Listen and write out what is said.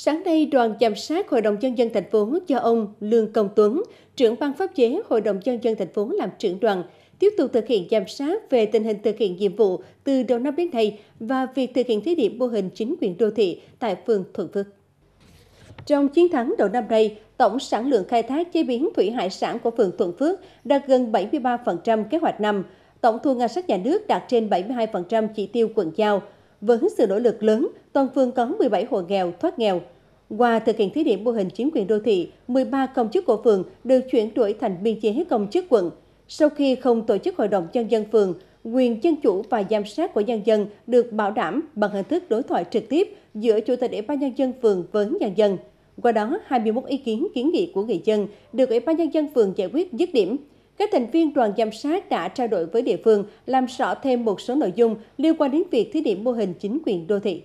Sáng nay, đoàn giám sát Hội đồng Nhân dân thành phố do ông Lương Công Tuấn, trưởng ban pháp chế Hội đồng Nhân dân thành phố làm trưởng đoàn, tiếp tục thực hiện giám sát về tình hình thực hiện nhiệm vụ từ đầu năm đến nay và việc thực hiện thí điểm mô hình chính quyền đô thị tại phường Thuận Phước. Trong chiến thắng đầu năm nay, tổng sản lượng khai thác chế biến thủy hải sản của phường Thuận Phước đạt gần 73% kế hoạch năm, tổng thu ngân sách nhà nước đạt trên 72% chỉ tiêu quận giao. Với sự nỗ lực lớn, toàn phường có 17 hộ nghèo thoát nghèo. Qua thực hiện thí điểm mô hình chính quyền đô thị, 13 công chức của phường được chuyển đổi thành biên chế công chức quận. Sau khi không tổ chức hội đồng nhân dân phường, quyền dân chủ và giám sát của nhân dân được bảo đảm bằng hình thức đối thoại trực tiếp giữa chủ tịch ủy ban nhân dân phường với nhân dân. Qua đó, 21 ý kiến kiến nghị của người dân được ủy ban nhân dân phường giải quyết dứt điểm. Các thành viên đoàn giám sát đã trao đổi với địa phương làm rõ thêm một số nội dung liên quan đến việc thí điểm mô hình chính quyền đô thị.